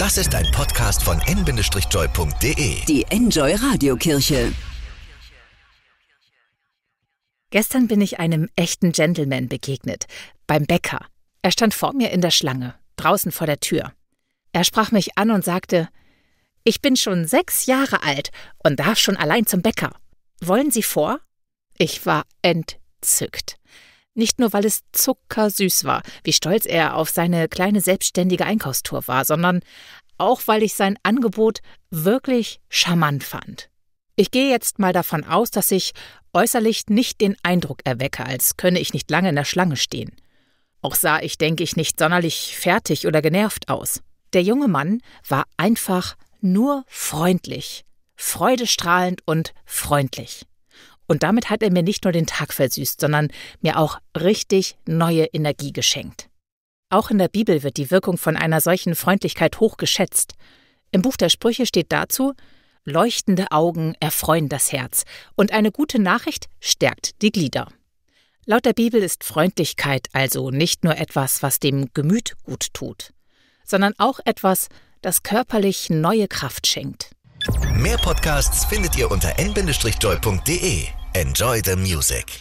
Das ist ein Podcast von n-joy.de. Die Enjoy Radiokirche. Gestern bin ich einem echten Gentleman begegnet. Beim Bäcker. Er stand vor mir in der Schlange, draußen vor der Tür. Er sprach mich an und sagte: Ich bin schon sechs Jahre alt und darf schon allein zum Bäcker. Wollen Sie vor? Ich war entzückt. Nicht nur, weil es zuckersüß war, wie stolz er auf seine kleine selbstständige Einkaufstour war, sondern auch, weil ich sein Angebot wirklich charmant fand. Ich gehe jetzt mal davon aus, dass ich äußerlich nicht den Eindruck erwecke, als könne ich nicht lange in der Schlange stehen. Auch sah ich, denke ich, nicht sonderlich fertig oder genervt aus. Der junge Mann war einfach nur freundlich, freudestrahlend und freundlich. Und damit hat er mir nicht nur den Tag versüßt, sondern mir auch richtig neue Energie geschenkt. Auch in der Bibel wird die Wirkung von einer solchen Freundlichkeit hoch geschätzt. Im Buch der Sprüche steht dazu, Leuchtende Augen erfreuen das Herz und eine gute Nachricht stärkt die Glieder. Laut der Bibel ist Freundlichkeit also nicht nur etwas, was dem Gemüt gut tut, sondern auch etwas, das körperlich neue Kraft schenkt. Mehr Podcasts findet ihr unter n-joy.de. Enjoy the music.